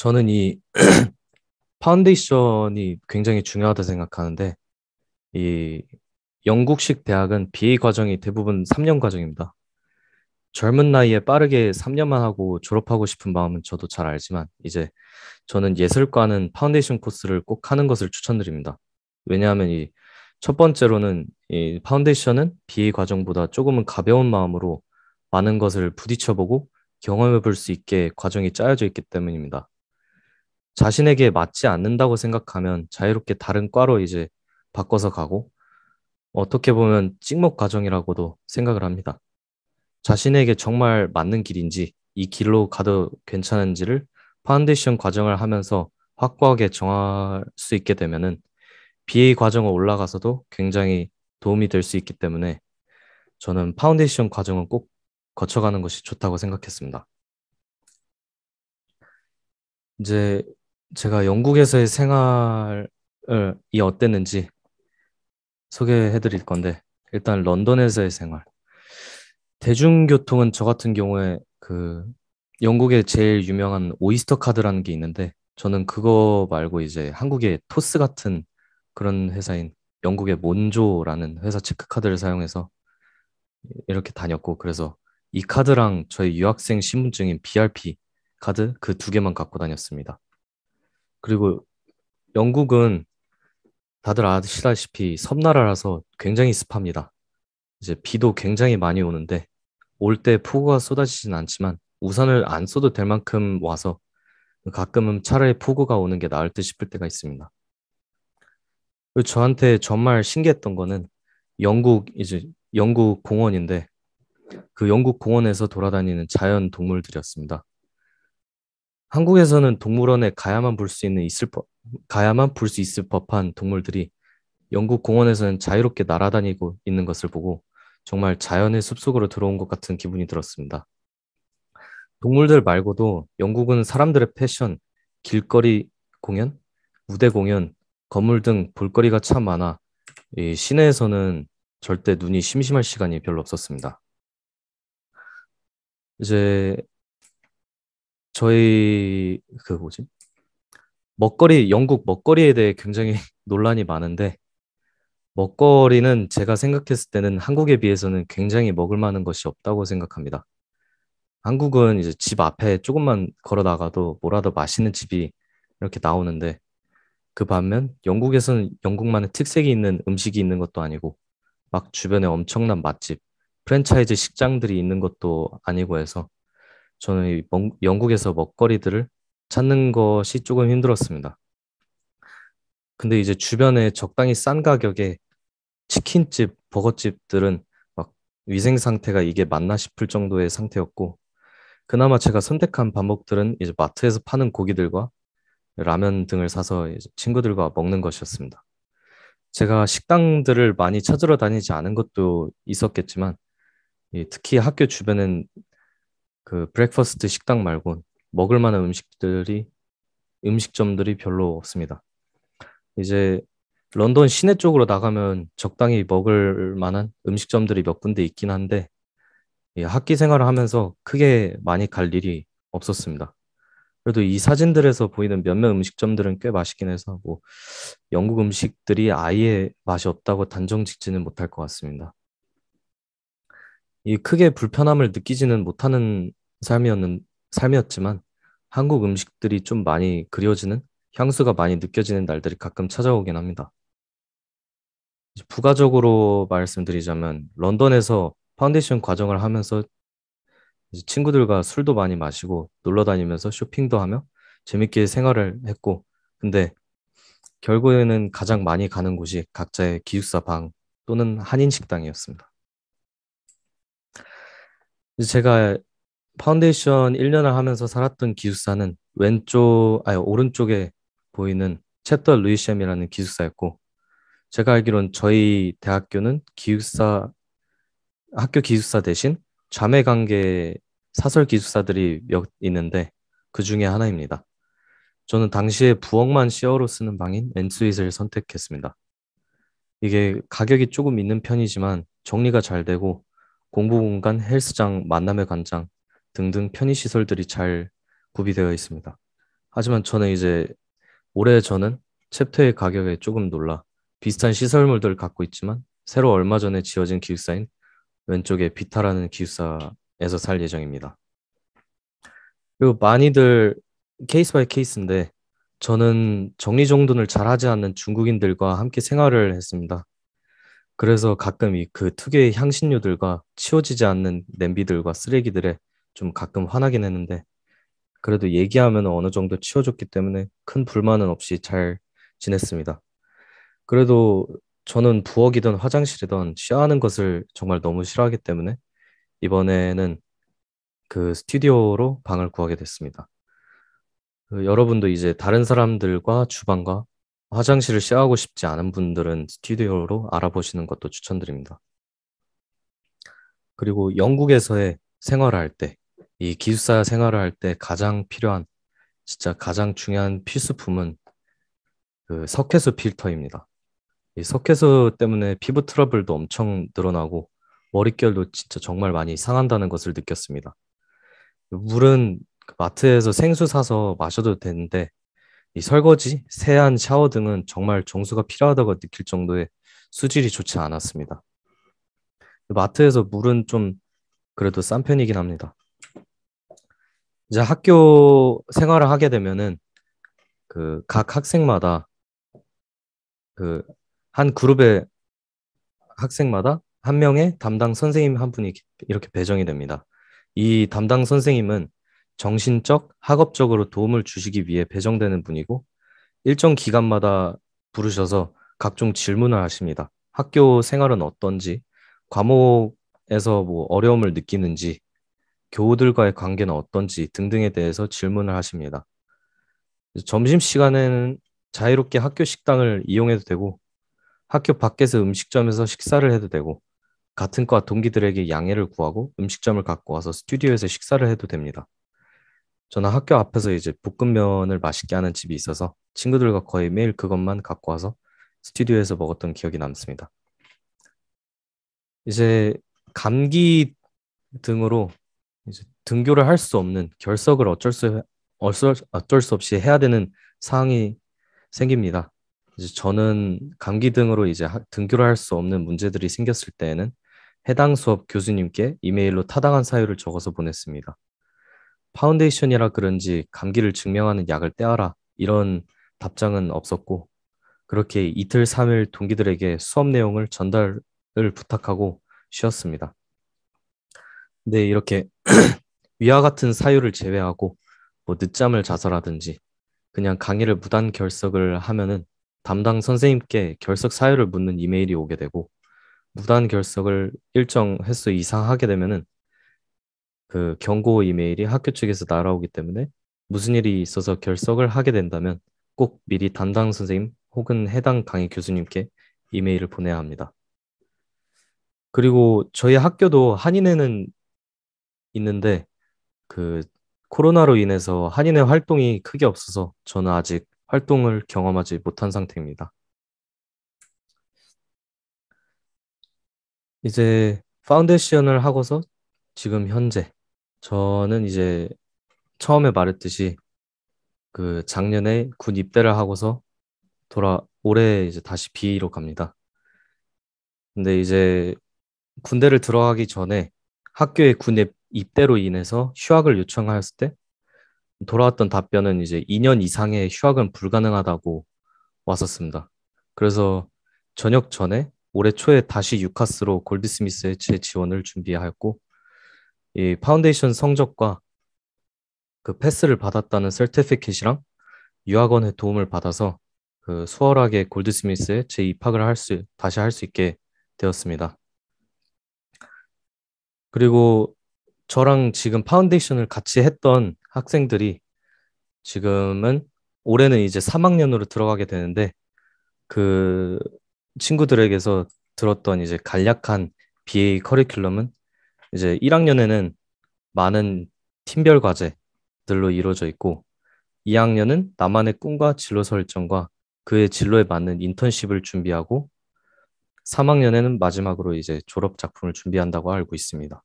저는 이 파운데이션이 굉장히 중요하다 생각하는데 이 영국식 대학은 BA 과정이 대부분 3년 과정입니다. 젊은 나이에 빠르게 3년만 하고 졸업하고 싶은 마음은 저도 잘 알지만 이제 저는 예술과는 파운데이션 코스를 꼭 하는 것을 추천드립니다. 왜냐하면 이 첫 번째로는 이 파운데이션은 BA 과정보다 조금은 가벼운 마음으로 많은 것을 부딪혀보고 경험해 볼 수 있게 과정이 짜여져 있기 때문입니다. 자신에게 맞지 않는다고 생각하면 자유롭게 다른 과로 이제 바꿔서 가고 어떻게 보면 찍목 과정이라고도 생각을 합니다. 자신에게 정말 맞는 길인지 이 길로 가도 괜찮은지를 파운데이션 과정을 하면서 확고하게 정할 수 있게 되면은 BA 과정을 올라가서도 굉장히 도움이 될 수 있기 때문에 저는 파운데이션 과정은 꼭 거쳐가는 것이 좋다고 생각했습니다. 이제 제가 영국에서의 생활이 어땠는지 소개해 드릴 건데 일단 런던에서의 생활 대중교통은 저 같은 경우에 그 영국의 제일 유명한 오이스터 카드라는 게 있는데 저는 그거 말고 이제 한국의 토스 같은 그런 회사인 영국의 몬조라는 회사 체크카드를 사용해서 이렇게 다녔고 그래서 이 카드랑 저희 유학생 신분증인 BRP 카드 그 두 개만 갖고 다녔습니다. 그리고 영국은 다들 아시다시피 섬나라라서 굉장히 습합니다. 이제 비도 굉장히 많이 오는데 올 때 폭우가 쏟아지진 않지만 우산을 안 써도 될 만큼 와서 가끔은 차라리 폭우가 오는 게 나을 듯 싶을 때가 있습니다. 그리고 저한테 정말 신기했던 거는 영국 이제 영국 공원인데 그 영국 공원에서 돌아다니는 자연 동물들이었습니다. 한국에서는 동물원에 가야만 볼 수 있는 있을 법, 가야만 볼 수 있을 법한 동물들이 영국 공원에서는 자유롭게 날아다니고 있는 것을 보고 정말 자연의 숲속으로 들어온 것 같은 기분이 들었습니다. 동물들 말고도 영국은 사람들의 패션, 길거리 공연, 무대 공연, 건물 등 볼거리가 참 많아 시내에서는 절대 눈이 심심할 시간이 별로 없었습니다. 이제 저희 그 뭐지? 먹거리 영국 먹거리에 대해 굉장히 논란이 많은데 먹거리는 제가 생각했을 때는 한국에 비해서는 굉장히 먹을 만한 것이 없다고 생각합니다. 한국은 이제 집 앞에 조금만 걸어 나가도 뭐라도 맛있는 집이 이렇게 나오는데 그 반면 영국에서는 영국만의 특색이 있는 음식이 있는 것도 아니고 막 주변에 엄청난 맛집, 프랜차이즈 식장들이 있는 것도 아니고 해서 저는 영국에서 먹거리들을 찾는 것이 조금 힘들었습니다. 근데 이제 주변에 적당히 싼 가격에 치킨집, 버거집들은 막 위생 상태가 이게 맞나 싶을 정도의 상태였고, 그나마 제가 선택한 반법들은 이제 마트에서 파는 고기들과 라면 등을 사서 친구들과 먹는 것이었습니다. 제가 식당들을 많이 찾으러 다니지 않은 것도 있었겠지만, 특히 학교 주변엔 그 브렉퍼스트 식당 말곤 먹을 만한 음식들이 음식점들이 별로 없습니다. 이제 런던 시내 쪽으로 나가면 적당히 먹을 만한 음식점들이 몇 군데 있긴 한데 학기 생활을 하면서 크게 많이 갈 일이 없었습니다. 그래도 이 사진들에서 보이는 몇몇 음식점들은 꽤 맛있긴 해서 뭐 영국 음식들이 아예 맛이 없다고 단정 짓지는 못할 것 같습니다. 이 크게 불편함을 느끼지는 못하는 삶이었는 삶이었지만 한국 음식들이 좀 많이 그리워지는 향수가 많이 느껴지는 날들이 가끔 찾아오긴 합니다. 부가적으로 말씀드리자면 런던에서 파운데이션 과정을 하면서 친구들과 술도 많이 마시고 놀러 다니면서 쇼핑도 하며 재밌게 생활을 했고 근데 결국에는 가장 많이 가는 곳이 각자의 기숙사 방 또는 한인 식당이었습니다. 제가 파운데이션 1년을 하면서 살았던 기숙사는 왼쪽, 아니, 오른쪽에 보이는 챕터 루이시엠이라는 기숙사였고, 제가 알기론 저희 대학교는 기숙사, 학교 기숙사 대신 자매 관계 사설 기숙사들이 몇 있는데, 그 중에 하나입니다. 저는 당시에 부엌만 시어로 쓰는 방인 엔스윗을 선택했습니다. 이게 가격이 조금 있는 편이지만 정리가 잘 되고 공부 공간, 헬스장, 만남의 관장, 등등 편의시설들이 잘 구비되어 있습니다. 하지만 저는 이제 올해 저는 챕터의 가격에 조금 놀라 비슷한 시설물들을 갖고 있지만 새로 얼마 전에 지어진 기숙사인 왼쪽에 비타라는 기숙사에서 살 예정입니다. 그리고 많이들 케이스 바이 케이스인데 저는 정리정돈을 잘하지 않는 중국인들과 함께 생활을 했습니다. 그래서 가끔 이 그 특유의 향신료들과 치워지지 않는 냄비들과 쓰레기들에 좀 가끔 화나긴 했는데 그래도 얘기하면 어느 정도 치워줬기 때문에 큰 불만은 없이 잘 지냈습니다. 그래도 저는 부엌이든 화장실이든 쉬어하는 것을 정말 너무 싫어하기 때문에 이번에는 그 스튜디오로 방을 구하게 됐습니다. 그 여러분도 이제 다른 사람들과 주방과 화장실을 쉐어하고 싶지 않은 분들은 스튜디오로 알아보시는 것도 추천드립니다. 그리고 영국에서의 생활할때 이 기숙사 생활을 할 때 가장 필요한 진짜 가장 중요한 필수품은 그 석회수 필터입니다. 이 석회수 때문에 피부 트러블도 엄청 늘어나고 머릿결도 진짜 정말 많이 상한다는 것을 느꼈습니다. 물은 그 마트에서 생수 사서 마셔도 되는데 이 설거지, 세안, 샤워 등은 정말 정수가 필요하다고 느낄 정도의 수질이 좋지 않았습니다. 마트에서 물은 좀 그래도 싼 편이긴 합니다. 이제 학교 생활을 하게 되면은 그 각 학생마다 그 한 그룹의 학생마다 한 명의 담당 선생님 한 분이 이렇게 배정이 됩니다. 이 담당 선생님은 정신적, 학업적으로 도움을 주시기 위해 배정되는 분이고 일정 기간마다 부르셔서 각종 질문을 하십니다. 학교 생활은 어떤지, 과목에서 뭐 어려움을 느끼는지, 교우들과의 관계는 어떤지 등등에 대해서 질문을 하십니다. 점심시간에는 자유롭게 학교 식당을 이용해도 되고 학교 밖에서 음식점에서 식사를 해도 되고 같은 과 동기들에게 양해를 구하고 음식점을 갖고 와서 스튜디오에서 식사를 해도 됩니다. 저는 학교 앞에서 이제 볶음면을 맛있게 하는 집이 있어서 친구들과 거의 매일 그것만 갖고 와서 스튜디오에서 먹었던 기억이 남습니다. 이제 감기 등으로 등교를 할 수 없는 결석을 어쩔 수 어쩔, 어쩔 수 없이 해야 되는 상황이 생깁니다. 이제 저는 감기 등으로 이제 등교를 할 수 없는 문제들이 생겼을 때에는 해당 수업 교수님께 이메일로 타당한 사유를 적어서 보냈습니다. 파운데이션이라 그런지 감기를 증명하는 약을 떼어라 이런 답장은 없었고 그렇게 이틀 3일 동기들에게 수업 내용을 전달을 부탁하고 쉬었습니다. 근데 네, 이렇게 위와 같은 사유를 제외하고 뭐 늦잠을 자서라든지 그냥 강의를 무단 결석을 하면은 담당 선생님께 결석 사유를 묻는 이메일이 오게 되고 무단 결석을 일정 횟수 이상 하게 되면은 그 경고 이메일이 학교 측에서 날아오기 때문에 무슨 일이 있어서 결석을 하게 된다면 꼭 미리 담당 선생님 혹은 해당 강의 교수님께 이메일을 보내야 합니다. 그리고 저희 학교도 한인회는 있는데 그 코로나로 인해서 한인의 활동이 크게 없어서 저는 아직 활동을 경험하지 못한 상태입니다. 이제 파운데이션을 하고서 지금 현재 저는 이제 처음에 말했듯이 그 작년에 군 입대를 하고서 돌아 올해 이제 다시 B로 갑니다. 근데 이제 군대를 들어가기 전에 학교에 군 입, 입대로 인해서 휴학을 요청하였을 때 돌아왔던 답변은 이제 2년 이상의 휴학은 불가능하다고 왔었습니다. 그래서 저녁 전에 올해 초에 다시 유카스로 골드스미스의 재지원을 준비하였고 이 파운데이션 성적과 그 패스를 받았다는 셀티피켓이랑 유학원의 도움을 받아서 그 수월하게 골드스미스에 재입학을 할 수, 다시 할 수 있게 되었습니다. 그리고 저랑 지금 파운데이션을 같이 했던 학생들이 지금은 올해는 이제 3학년으로 들어가게 되는데 그 친구들에게서 들었던 이제 간략한 BA 커리큘럼은 이제 1학년에는 많은 팀별 과제들로 이루어져 있고 2학년은 나만의 꿈과 진로 설정과 그의 진로에 맞는 인턴십을 준비하고 3학년에는 마지막으로 이제 졸업 작품을 준비한다고 알고 있습니다.